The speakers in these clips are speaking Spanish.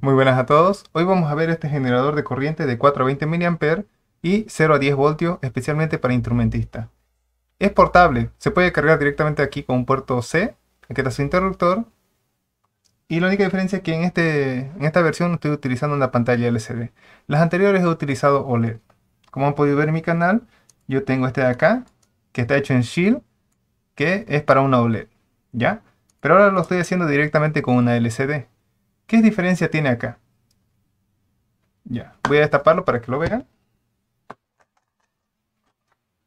Muy buenas a todos. Hoy vamos a ver este generador de corriente de 4 a 20 mA y 0 a 10 voltios, especialmente para instrumentista. Es portable, se puede cargar directamente aquí con un puerto C, aquí está su interruptor. Y la única diferencia es que en, este, en esta versión estoy utilizando una pantalla LCD. Las anteriores he utilizado OLED. Como han podido ver en mi canal, yo tengo este de acá, que está hecho en Shield, que es para una OLED, ¿ya? Pero ahora lo estoy haciendo directamente con una LCD. ¿Qué diferencia tiene acá? Ya, voy a destaparlo para que lo vean.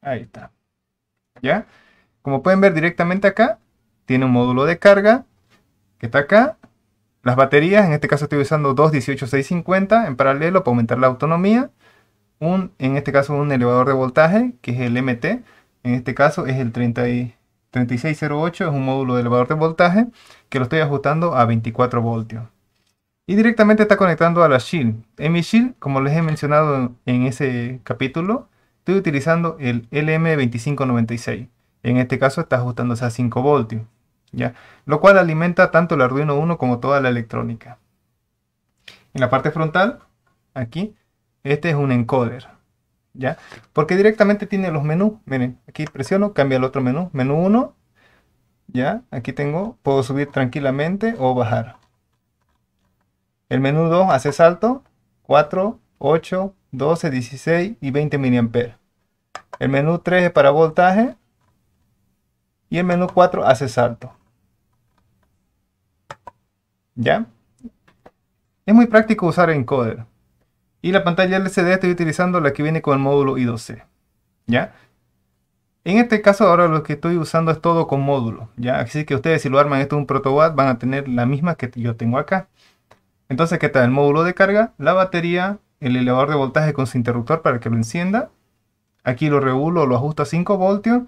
Ahí está. ¿Ya? Como pueden ver directamente acá, tiene un módulo de carga que está acá. Las baterías, en este caso estoy usando dos 18650 en paralelo para aumentar la autonomía. Un, en este caso un elevador de voltaje, que es el MT. En este caso es el 3608, es un módulo de elevador de voltaje que lo estoy ajustando a 24 voltios. Y directamente está conectando a la shield. En mi shield, como les he mencionado en ese capítulo, estoy utilizando el LM2596. En este caso está ajustándose a 5 voltios. ¿ya? Lo cual alimenta tanto el Arduino 1 como toda la electrónica. En la parte frontal, aquí, este es un encoder. ¿ya? Porque directamente tiene los menús. Miren, aquí presiono, cambia el otro menú. Menú 1, ¿ya? Aquí tengo, puedo subir tranquilamente o bajar. El menú 2 hace salto 4, 8, 12, 16 y 20 mA. El menú 3 es para voltaje y el menú 4 hace salto. ¿Ya? Es muy práctico usar encoder. Y la pantalla LCD estoy utilizando la que viene con el módulo I2C. ¿Ya? En este caso ahora lo que estoy usando es todo con módulo. ¿ya? Así que ustedes si lo arman esto es un protoboard van a tener la misma que yo tengo acá. Entonces, ¿qué tal? El módulo de carga, la batería, el elevador de voltaje con su interruptor para que lo encienda. Aquí lo regulo, lo ajusto a 5 voltios.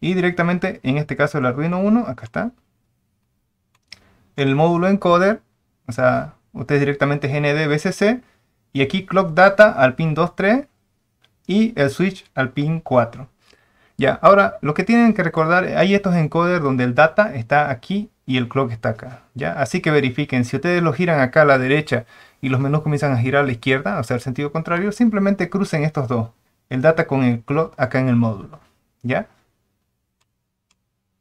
Y directamente, en este caso el Arduino 1, acá está. El módulo encoder, o sea, ustedes directamente GND VCC. Y aquí clock data al pin 2.3 y el switch al pin 4. Ya, ahora lo que tienen que recordar, hay estos encoders donde el data está aquí y el clock está acá. ¿ya? Así que verifiquen, si ustedes lo giran acá a la derecha y los menús comienzan a girar a la izquierda, o sea, el sentido contrario, simplemente crucen estos dos. El data con el clock acá en el módulo. ¿ya?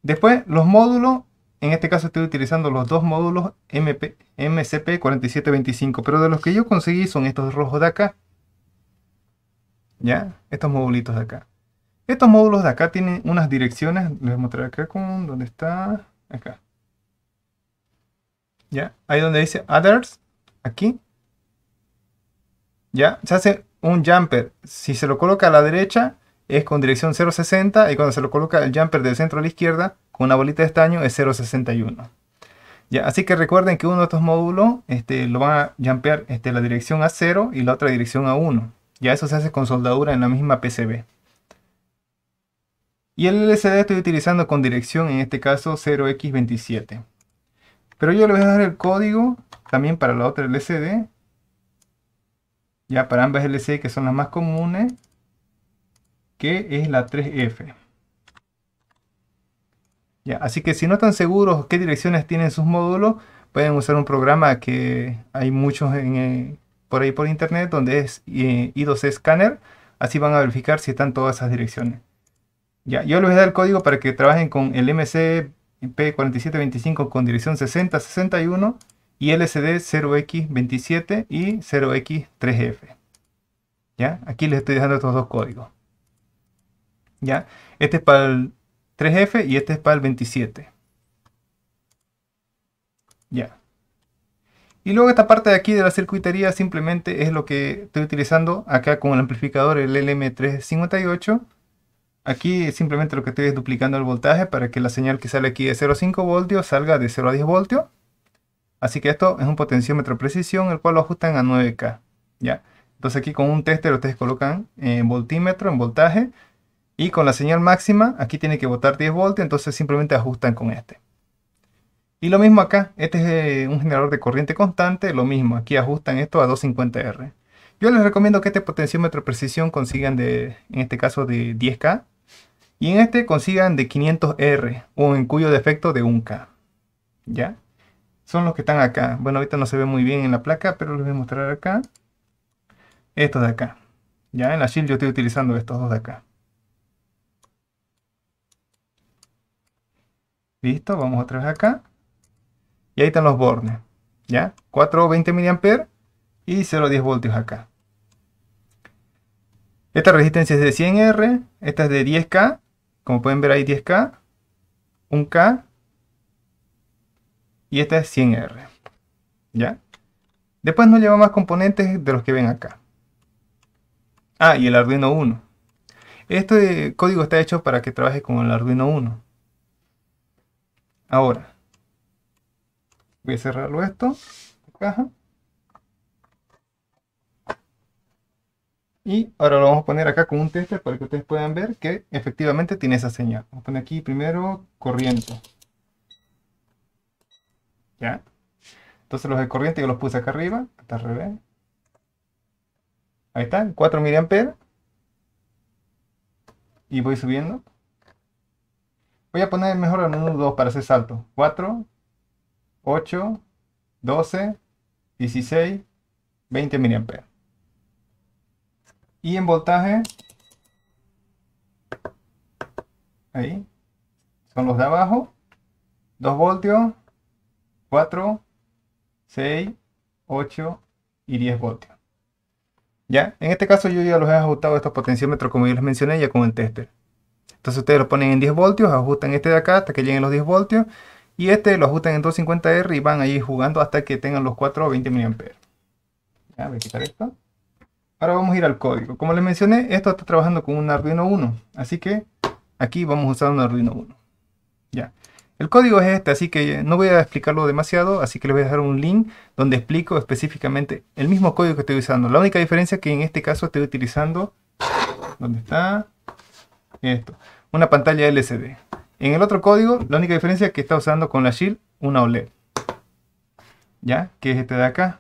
Después, los módulos, en este caso estoy utilizando los dos módulos MP, MCP4725, pero de los que yo conseguí son estos rojos de acá. ¿Ya? Estos módulos de acá. Estos módulos de acá tienen unas direcciones, les voy a mostrar acá con, ¿dónde está? Acá. ¿Ya? Ahí donde dice others, aquí. ¿Ya? Se hace un jumper. Si se lo coloca a la derecha, es con dirección 060 y cuando se lo coloca el jumper del centro a la izquierda con una bolita de estaño es 061. Ya, así que recuerden que uno de estos módulos este, lo van a jampear este, la dirección a 0 y la otra dirección a 1. Ya eso se hace con soldadura en la misma PCB. Y el LCD estoy utilizando con dirección, en este caso 0x27. Pero yo les voy a dar el código también para la otra LCD. Ya para ambas LCD que son las más comunes. Que es la 3F. Ya, así que si no están seguros qué direcciones tienen sus módulos, pueden usar un programa que hay muchos eh, por ahí por internet donde es eh, I2C Scanner. Así van a verificar si están todas esas direcciones. Ya, yo les voy a dar el código para que trabajen con el MC P4725 con dirección 6061 y LCD 0x27 y 0x3F. ¿Ya? Aquí les estoy dejando estos dos códigos. ¿Ya? Este es para el 3F y este es para el 27. Ya. Y luego esta parte de aquí de la circuitería simplemente es lo que estoy utilizando acá con el amplificador el LM358 Aquí simplemente lo que estoy es duplicando el voltaje para que la señal que sale aquí de 0,5 voltios salga de 0 a 10 voltios. Así que esto es un potenciómetro de precisión, el cual lo ajustan a 9K. ¿ya? Entonces aquí con un tester ustedes colocan en voltímetro, en voltaje. Y con la señal máxima, aquí tiene que botar 10 voltios, entonces simplemente ajustan con este. Y lo mismo acá, este es eh, un generador de corriente constante, lo mismo, aquí ajustan esto a 250R. Yo les recomiendo que este potenciómetro de precisión consigan de, en este caso de 10K, y en este consigan de 500R o en cuyo defecto de 1K. ¿Ya? Son los que están acá. Bueno, ahorita no se ve muy bien en la placa, pero les voy a mostrar acá. Estos de acá. Ya en la Shield yo estoy utilizando estos dos de acá. Listo, vamos otra vez acá. Y ahí están los bornes. ¿Ya? 420 mA y 0,10 voltios acá. Esta resistencia es de 100R, esta es de 10K como pueden ver hay 10K, 1K y esta es 100R. ¿Ya? Después no lleva más componentes de los que ven acá. Ah, y el Arduino 1. Este código está hecho para que trabaje con el Arduino 1. Ahora, voy a cerrarlo esto. Caja. Y ahora lo vamos a poner acá con un tester para que ustedes puedan ver que efectivamente tiene esa señal. Vamos a poner aquí primero corriente. ¿Ya? Entonces los de corriente yo los puse acá arriba, hasta al revés. Ahí están, 4 mA. Y voy subiendo. Voy a poner mejor al 1, 2 para hacer salto. 4, 8, 12, 16, 20 mA. Y en voltaje, ahí, son los de abajo, 2 voltios, 4, 6, 8 y 10 voltios. Ya, en este caso yo ya los he ajustado estos potenciómetros como yo les mencioné ya con el tester. Entonces ustedes lo ponen en 10 voltios, ajustan este de acá hasta que lleguen los 10 voltios y este lo ajustan en 250R y van ahí jugando hasta que tengan los 4 o 20 mA. Ya, voy a quitar esto. Ahora vamos a ir al código. Como les mencioné, esto está trabajando con un Arduino 1. Así que aquí vamos a usar un Arduino 1. Ya. El código es este, así que no voy a explicarlo demasiado, así que les voy a dejar un link donde explico específicamente el mismo código que estoy usando. La única diferencia es que en este caso estoy utilizando... ¿Dónde está? Esto. Una pantalla LCD. En el otro código, la única diferencia es que está usando con la Shield una OLED. ¿Ya? Que es este de acá.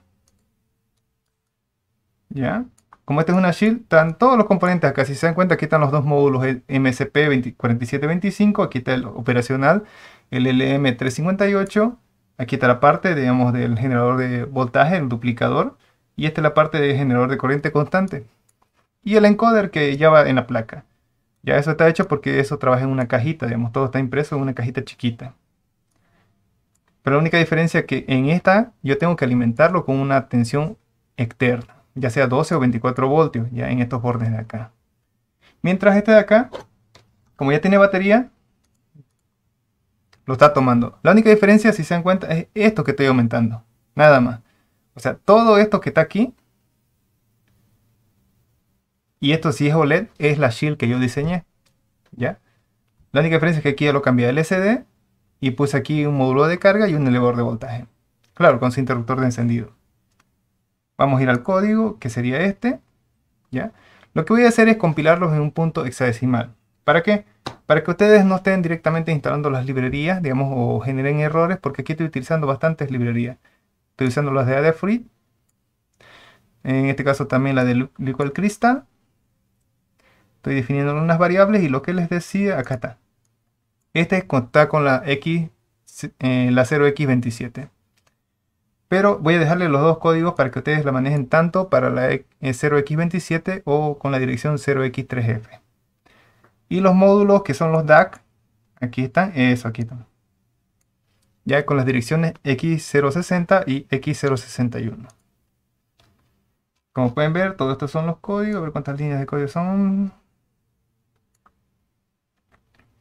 ¿Ya? Como esta es una shield, están todos los componentes acá. Si se dan cuenta, aquí están los dos módulos, mcp MSP 4725, aquí está el operacional, el LM358, aquí está la parte, digamos, del generador de voltaje, el duplicador, y esta es la parte del generador de corriente constante. Y el encoder que ya va en la placa. Ya eso está hecho porque eso trabaja en una cajita, digamos, todo está impreso en una cajita chiquita. Pero la única diferencia es que en esta yo tengo que alimentarlo con una tensión externa ya sea 12 o 24 voltios, ya en estos bordes de acá. Mientras este de acá, como ya tiene batería, lo está tomando. La única diferencia, si se dan cuenta, es esto que estoy aumentando. Nada más. O sea, todo esto que está aquí, y esto si es OLED, es la shield que yo diseñé. ¿Ya? La única diferencia es que aquí ya lo cambié a LCD y puse aquí un módulo de carga y un elevador de voltaje. Claro, con su interruptor de encendido. Vamos a ir al código, que sería este. ¿ya? Lo que voy a hacer es compilarlos en un punto hexadecimal. ¿Para qué? Para que ustedes no estén directamente instalando las librerías, digamos, o generen errores, porque aquí estoy utilizando bastantes librerías. Estoy usando las de Adafruit, en este caso también la de Liquid Estoy definiendo unas variables y lo que les decía, acá está. Este está con la X, eh, la 0x27. Pero voy a dejarle los dos códigos para que ustedes la manejen tanto para la 0x27 e, eh, o con la dirección 0x3f. Y los módulos que son los DAC, aquí están, eso, aquí están. Ya con las direcciones x060 y x061. Como pueden ver, todos estos son los códigos. A ver cuántas líneas de código son.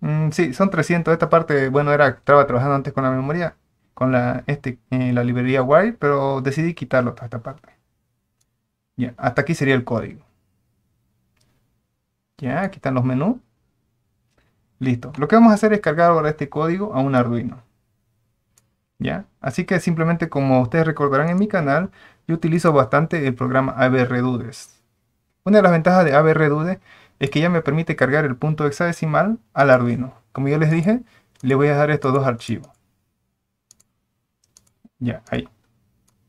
Mm, sí, son 300. Esta parte, bueno, era, estaba trabajando antes con la memoria con la, este, eh, la librería Wire, pero decidí quitarlo hasta esta parte. Ya, hasta aquí sería el código. Ya, aquí están los menús. Listo. Lo que vamos a hacer es cargar ahora este código a un Arduino. ¿Ya? Así que simplemente como ustedes recordarán en mi canal, yo utilizo bastante el programa ABRDUDES. Una de las ventajas de ABRDUDES es que ya me permite cargar el punto hexadecimal al Arduino. Como yo les dije, le voy a dar estos dos archivos. Ya, ahí.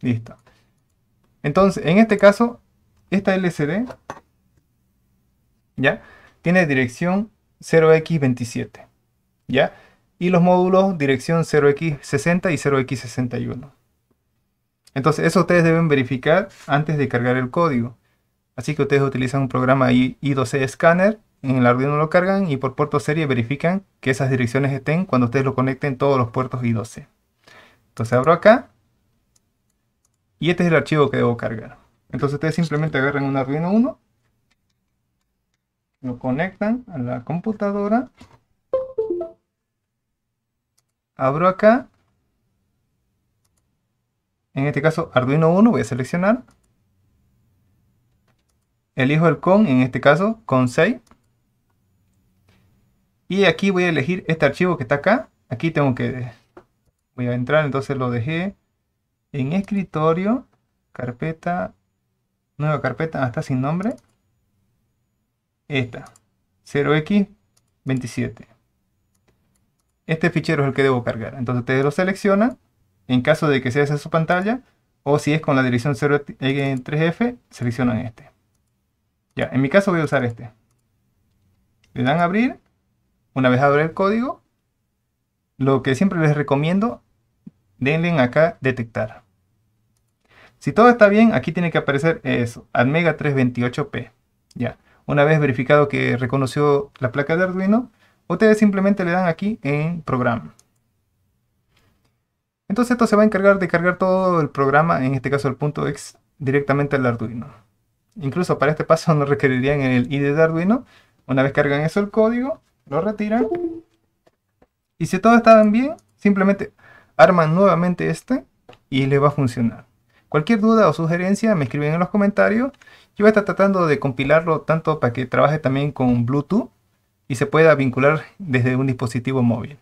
Listo. Entonces, en este caso, esta LCD, ¿ya? Tiene dirección 0x27, ¿ya? Y los módulos dirección 0x60 y 0x61. Entonces, eso ustedes deben verificar antes de cargar el código. Así que ustedes utilizan un programa I2C Scanner, en el Arduino lo cargan y por puerto serie verifican que esas direcciones estén cuando ustedes lo conecten todos los puertos I2C. Entonces abro acá. Y este es el archivo que debo cargar. Entonces ustedes simplemente agarran un Arduino 1. Lo conectan a la computadora. Abro acá. En este caso Arduino 1 voy a seleccionar. Elijo el con, en este caso con 6. Y aquí voy a elegir este archivo que está acá. Aquí tengo que voy a entrar, entonces lo dejé en escritorio, carpeta, nueva carpeta, hasta ah, sin nombre. Esta, 0x27. Este fichero es el que debo cargar. Entonces ustedes lo seleccionan, en caso de que sea esa su pantalla, o si es con la dirección 0x3f, e, seleccionan este. Ya, en mi caso voy a usar este. Le dan a abrir. Una vez abre el código, lo que siempre les recomiendo denle acá detectar. Si todo está bien, aquí tiene que aparecer eso, Admega 328P. Ya, una vez verificado que reconoció la placa de Arduino, ustedes simplemente le dan aquí en programa. Entonces esto se va a encargar de cargar todo el programa, en este caso el punto X, directamente al Arduino. Incluso para este paso no requerirían el ID de Arduino. Una vez cargan eso el código, lo retiran. Y si todo está bien, simplemente arman nuevamente este y le va a funcionar. Cualquier duda o sugerencia me escriben en los comentarios. Yo voy a estar tratando de compilarlo tanto para que trabaje también con Bluetooth y se pueda vincular desde un dispositivo móvil.